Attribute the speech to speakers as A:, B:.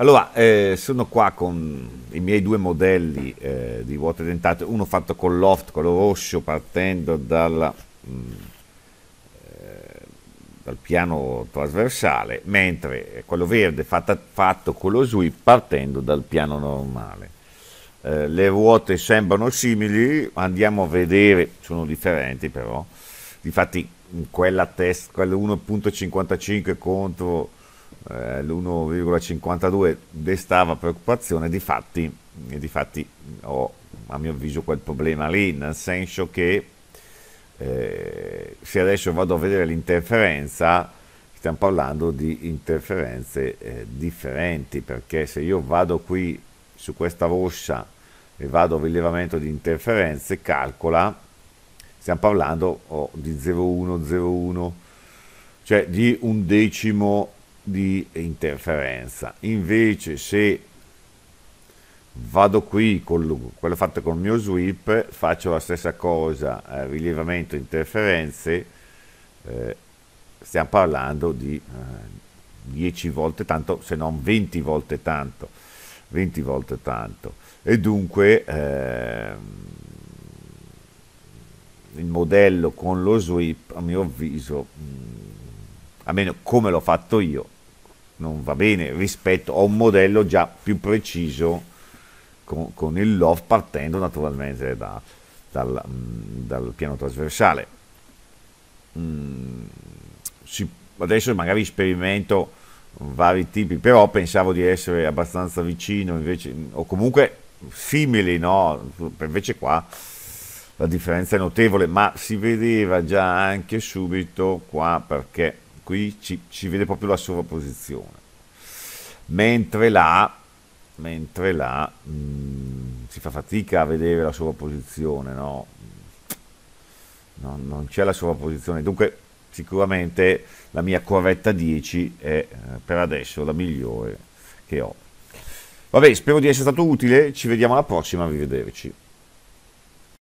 A: Allora, eh, sono qua con i miei due modelli eh, di vuote dentate, uno fatto con loft, quello rosso, partendo dalla, mh, mm, eh, dal piano trasversale, mentre quello verde fatta, fatto con lo sweep partendo dal piano normale. Eh, le ruote sembrano simili, andiamo a vedere, sono differenti però, difatti quella test, quello 1.55 contro eh, l'1,52 destava preoccupazione, difatti, difatti ho a mio avviso quel problema lì, nel senso che eh, se adesso vado a vedere l'interferenza, stiamo parlando di interferenze eh, differenti, perché se io vado qui su questa rossa e vado a rilevamento di interferenze, calcola, stiamo parlando oh, di 0,101, cioè di un decimo di interferenza. Invece se vado qui con quello fatto con il mio sweep, faccio la stessa cosa, eh, rilevamento interferenze, eh, stiamo parlando di eh, 10 volte tanto, se non 20 volte tanto, 20 volte tanto. E dunque ehm, il modello con lo sweep, a mio avviso, mh, mm, almeno come l'ho fatto io, non va bene rispetto a un modello già più preciso con, con il LOF partendo naturalmente da, dal, mm, dal, piano trasversale. Mm, si, adesso magari sperimento vari tipi, però pensavo di essere abbastanza vicino invece, o comunque simili, no? Invece qua la differenza è notevole, ma si vedeva già anche subito qua perché qui ci, ci vede proprio la sovrapposizione mentre là, mentre là mh, mm, si fa fatica a vedere la sovrapposizione no? no? non c'è la sovrapposizione dunque sicuramente la mia corretta 10 è eh, per adesso la migliore che ho vabbè spero di essere stato utile ci vediamo alla prossima arrivederci